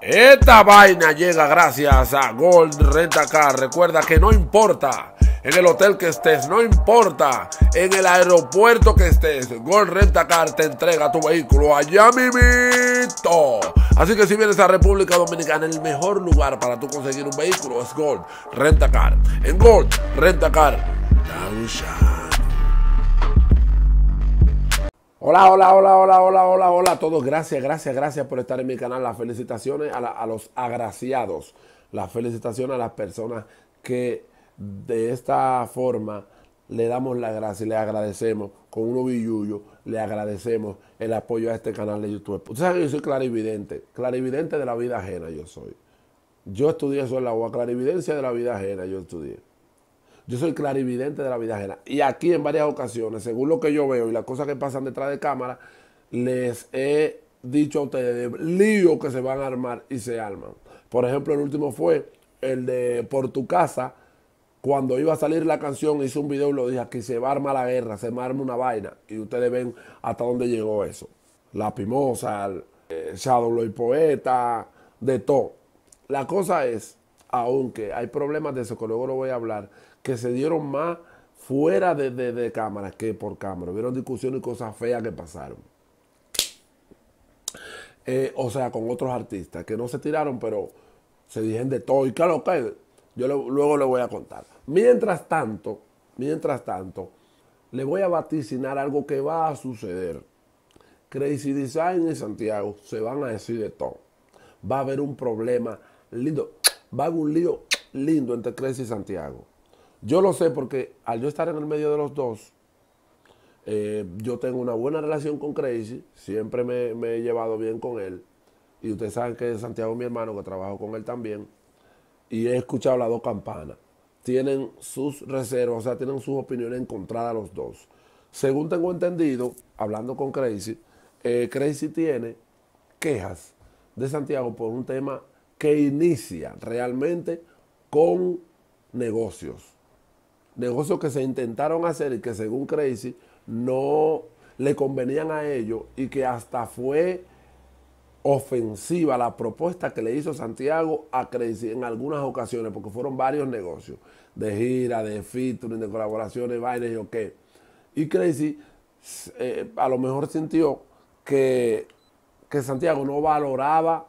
Esta vaina llega gracias a Gold Rentacar. Recuerda que no importa en el hotel que estés, no importa en el aeropuerto que estés, Gold Rentacar te entrega tu vehículo allá mismo. Así que si vienes a República Dominicana, el mejor lugar para tú conseguir un vehículo es Gold Renta Car. En Gold Renta Car, Hola, hola, hola, hola, hola, hola, hola a todos. Gracias, gracias, gracias por estar en mi canal. Las felicitaciones a, los agraciados. Las felicitaciones a las personas que de esta forma le damos la gracia y le agradecemos con un ovillullo, le agradecemos el apoyo a este canal de YouTube. Ustedes saben que yo soy clarividente, clarividente de la vida ajena yo soy. Yo estudié eso en la UA, clarividencia de la vida ajena yo estudié. Yo soy clarividente de la vida ajena. Y aquí en varias ocasiones, según lo que yo veo y las cosas que pasan detrás de cámara, les he dicho a ustedes lío que se van a armar y se arman. Por ejemplo, el último fue el de Por tu casa. Cuando iba a salir la canción, hice un video y lo dije, aquí se va a armar la guerra, se me arma una vaina. Y ustedes ven hasta dónde llegó eso. La Pimosa, eh, y Poeta, de todo. La cosa es, aunque hay problemas de eso que luego lo voy a hablar, que se dieron más fuera de, de, cámaras que por cámara. vieron discusiones y cosas feas que pasaron. Eh, o sea, con otros artistas que no se tiraron, pero se dijeron de todo. Y claro, yo luego le voy a contar. Mientras tanto, mientras tanto, le voy a vaticinar algo que va a suceder. Crazy Design y Santiago se van a decir de todo. Va a haber un problema lindo. Va a haber un lío lindo entre Crazy y Santiago. Yo lo sé porque al yo estar en el medio de los dos, eh, yo tengo una buena relación con Crazy, siempre me, he llevado bien con él. Y ustedes saben que Santiago es mi hermano, que trabajo con él también. Y he escuchado las dos campanas. Tienen sus reservas, o sea, tienen sus opiniones encontradas los dos. Según tengo entendido, hablando con Crazy, eh, Crazy tiene quejas de Santiago por un tema que inicia realmente con negocios negocios que se intentaron hacer y que según Crazy no le convenían a ellos y que hasta fue ofensiva la propuesta que le hizo Santiago a Crazy en algunas ocasiones, porque fueron varios negocios de gira, de featuring, de colaboraciones, bailes y o Y Crazy eh, a lo mejor sintió que Santiago no valoraba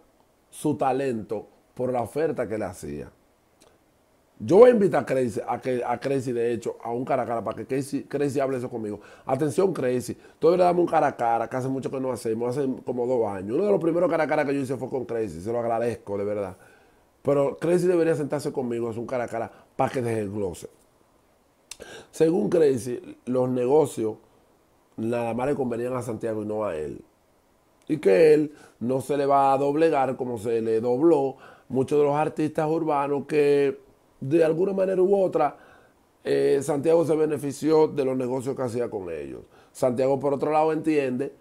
su talento por la oferta que le hacía. Yo voy a invitar a Crazy, a, que, a de hecho, a un cara a cara para que Crazy, hable eso conmigo. Atención, Crazy. Todavía le damos un cara a cara, que hace mucho que no hacemos, hace como dos años. Uno de los primeros cara a cara que yo hice fue con Crazy, se lo agradezco, de verdad. Pero Crazy debería sentarse conmigo, es un cara a cara, para que desglose. Según Crazy, los negocios nada más le convenían a Santiago y no a él. Y que él no se le va a doblegar como se le dobló muchos de los artistas urbanos que de alguna manera u otra, eh, Santiago se benefició de los negocios que hacía con ellos. Santiago, por otro lado, entiende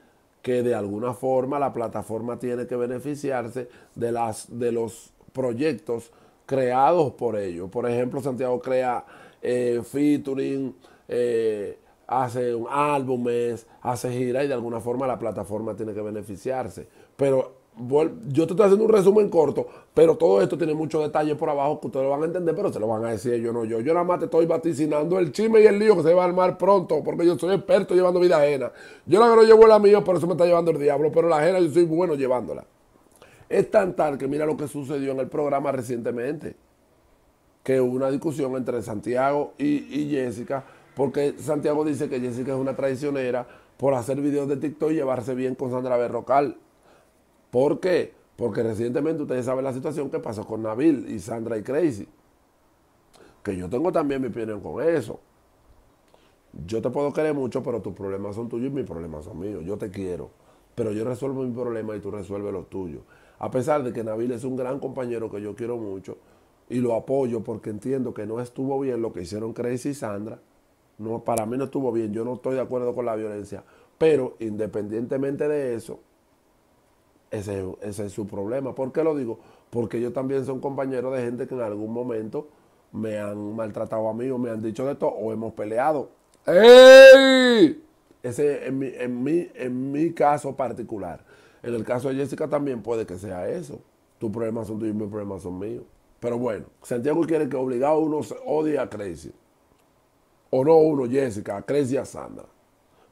que de alguna forma la plataforma tiene que beneficiarse de, las, de los proyectos creados por ellos. Por ejemplo, Santiago crea eh, featuring, eh, hace álbumes, hace gira y de alguna forma la plataforma tiene que beneficiarse. Pero yo te estoy haciendo un resumen corto, pero todo esto tiene muchos detalles por abajo que ustedes lo van a entender, pero se lo van a decir yo no yo. Yo nada más te estoy vaticinando el chisme y el lío que se va a armar pronto, porque yo soy experto llevando vida ajena. Yo la que no llevo la mía, por eso me está llevando el diablo, pero la ajena yo soy bueno llevándola. Es tan tal que mira lo que sucedió en el programa recientemente, que hubo una discusión entre Santiago y, y Jessica, porque Santiago dice que Jessica es una traicionera por hacer videos de TikTok y llevarse bien con Sandra Berrocal. ¿Por qué? Porque recientemente ustedes saben la situación que pasó con Nabil y Sandra y Crazy. Que yo tengo también mi opinión con eso. Yo te puedo querer mucho, pero tus problemas son tuyos y mis problemas son míos. Yo te quiero. Pero yo resuelvo mi problema y tú resuelves los tuyos. A pesar de que Nabil es un gran compañero que yo quiero mucho y lo apoyo porque entiendo que no estuvo bien lo que hicieron Crazy y Sandra. No, para mí no estuvo bien. Yo no estoy de acuerdo con la violencia. Pero independientemente de eso, ese, es su problema. ¿Por qué lo digo? Porque yo también son compañeros de gente que en algún momento me han maltratado a mí o me han dicho de todo o hemos peleado. ¡Ey! Ese en mi, en, mi, caso particular. En el caso de Jessica también puede que sea eso. Tus problemas son tuyos y mis problemas son míos. Pero bueno, Santiago quiere que obligado uno odie a Crazy. O no uno, Jessica, a Crazy a Sandra.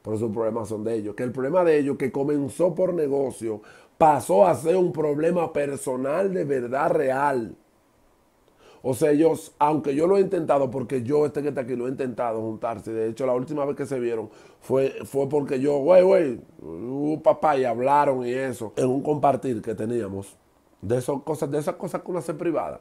Pero sus problemas son de ellos. Que el problema de ellos, que comenzó por negocio, pasó a ser un problema personal de verdad real. O sea, ellos, aunque yo lo he intentado, porque yo, este que está aquí, lo he intentado juntarse. De hecho, la última vez que se vieron fue, fue porque yo, güey, güey, papá, y hablaron y eso, en un compartir que teníamos, de, esas cosas, de esas cosas que uno hace privada.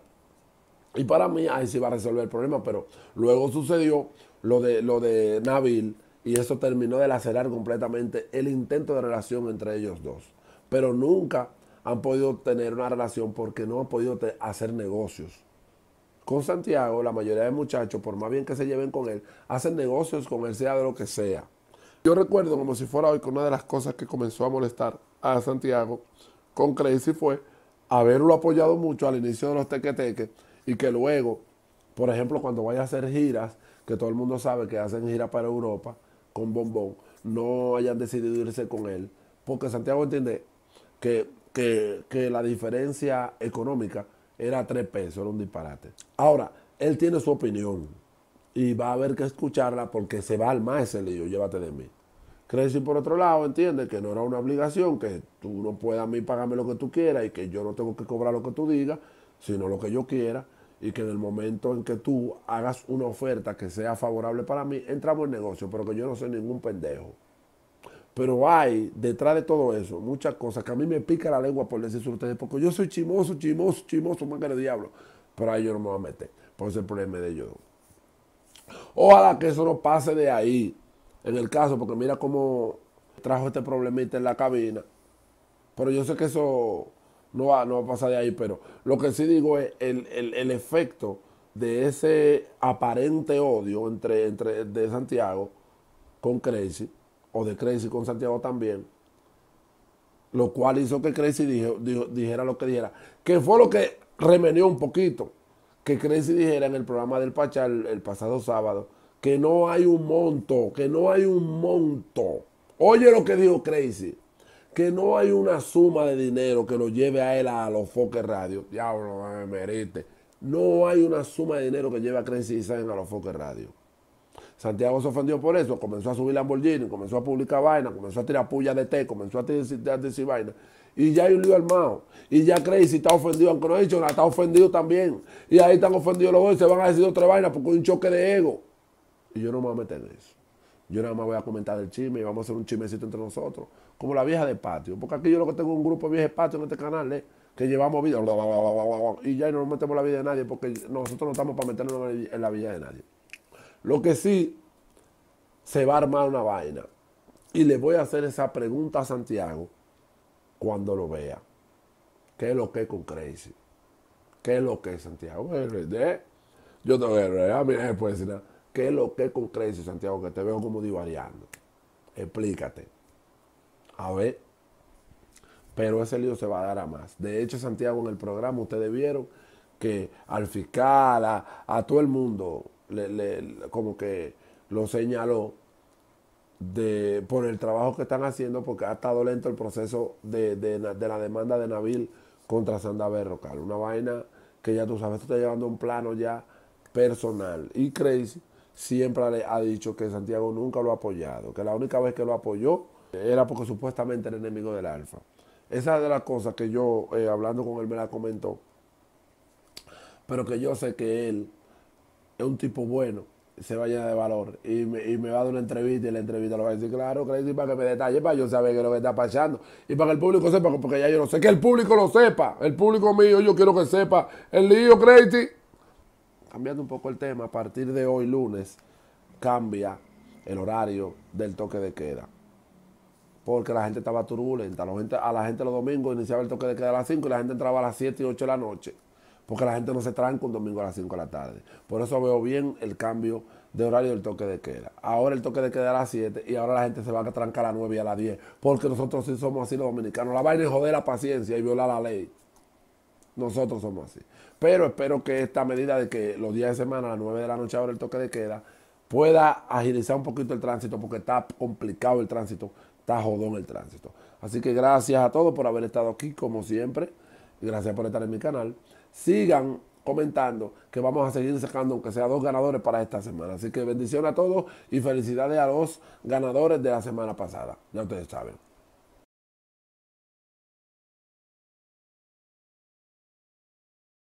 Y para mí, ahí sí va a resolver el problema, pero luego sucedió lo de, lo de Nabil y eso terminó de lacerar completamente el intento de relación entre ellos dos pero nunca han podido tener una relación porque no han podido hacer negocios. Con Santiago, la mayoría de muchachos, por más bien que se lleven con él, hacen negocios con él, sea de lo que sea. Yo recuerdo como si fuera hoy que una de las cosas que comenzó a molestar a Santiago con Crazy fue haberlo apoyado mucho al inicio de los tequeteques y que luego, por ejemplo, cuando vaya a hacer giras, que todo el mundo sabe que hacen giras para Europa con Bombón, no hayan decidido irse con él. Porque Santiago entiende, que, la diferencia económica era tres pesos, era un disparate. Ahora, él tiene su opinión y va a haber que escucharla porque se va al más ese lío, llévate de mí. y por otro lado, entiende que no era una obligación, que tú no puedas a mí pagarme lo que tú quieras y que yo no tengo que cobrar lo que tú digas, sino lo que yo quiera. Y que en el momento en que tú hagas una oferta que sea favorable para mí, entramos en negocio, pero que yo no soy ningún pendejo. Pero hay detrás de todo eso muchas cosas que a mí me pica la lengua por decir ustedes, porque yo soy chimoso, chimoso, chimoso, manga de diablo. Pero ahí yo no me voy a meter, por ese problema de ellos. Ojalá que eso no pase de ahí, en el caso, porque mira cómo trajo este problemita en la cabina. Pero yo sé que eso no va, no va a pasar de ahí, pero lo que sí digo es el, efecto de ese aparente odio entre, de Santiago con Crazy o de Crazy con Santiago también, lo cual hizo que Crazy dijera lo que dijera, que fue lo que remenió un poquito, que Crazy dijera en el programa del Pachal el, pasado sábado, que no hay un monto, que no hay un monto. Oye lo que dijo Crazy que no hay una suma de dinero que lo lleve a él a los Foques Radio. Diablo, me merece. No hay una suma de dinero que lleve a Crazy a los Foques Radio. Santiago se ofendió por eso, comenzó a subir Lamborghini, comenzó a publicar vaina, comenzó a tirar puya de té, comenzó a tirar de decir vaina. Y ya hay un lío armado. Y ya Crazy está ofendido, aunque no ha está ofendido también. Y ahí están ofendidos los dos y se van a decir otra vaina porque hay un choque de ego. Y yo no me voy a meter en eso. Yo nada más voy a comentar el chisme y vamos a hacer un chismecito entre nosotros. Como la vieja de patio. Porque aquí yo lo que tengo es un grupo de de patio en este canal, ¿eh? que llevamos vida. Y ya no nos metemos la vida de nadie porque nosotros no estamos para meternos en la vida de nadie. Lo que sí, se va a armar una vaina. Y le voy a hacer esa pregunta a Santiago cuando lo vea. ¿Qué es lo que es con Crazy? ¿Qué es lo que es Santiago? Yo te voy a después nada. ¿Qué es lo que es con Crazy, Santiago? Que te veo como divariando. Explícate. A ver. Pero ese lío se va a dar a más. De hecho, Santiago, en el programa ustedes vieron que al fiscal, a todo el mundo, como que lo señaló de, por el trabajo que están haciendo, porque ha estado lento el proceso de, la demanda de Nabil contra Sandaverro Rocal. Una vaina que ya tú sabes, tú estás llevando un plano ya personal. Y Crazy siempre le ha dicho que Santiago nunca lo ha apoyado, que la única vez que lo apoyó era porque supuestamente era enemigo del Alfa. Esa es de las cosas que yo, eh, hablando con él, me la comentó. Pero que yo sé que él es un tipo bueno, se va a llenar de valor. Y me, y me va a dar una entrevista y la entrevista lo va a decir, claro, Crazy, para que me detalle, para yo saber qué es lo que está pasando. Y para que el público sepa, porque ya yo no sé, que el público lo sepa. El público mío, yo quiero que sepa. El lío, Crazy. Cambiando un poco el tema, a partir de hoy, lunes, cambia el horario del toque de queda. Porque la gente estaba turbulenta. La gente, a la gente los domingos iniciaba el toque de queda a las 5 y la gente entraba a las 7 y 8 de la noche porque la gente no se tranca un domingo a las 5 de la tarde. Por eso veo bien el cambio de horario del toque de queda. Ahora el toque de queda a las 7 y ahora la gente se va a trancar a las 9 y a las 10, porque nosotros sí somos así los dominicanos. La vaina es joder la paciencia y violar la ley. Nosotros somos así. Pero espero que esta medida de que los días de semana a las 9 de la noche ahora el toque de queda pueda agilizar un poquito el tránsito, porque está complicado el tránsito, está jodón el tránsito. Así que gracias a todos por haber estado aquí, como siempre. Gracias por estar en mi canal sigan comentando que vamos a seguir sacando, aunque sea dos ganadores para esta semana. Así que bendición a todos y felicidades a los ganadores de la semana pasada. Ya ustedes saben.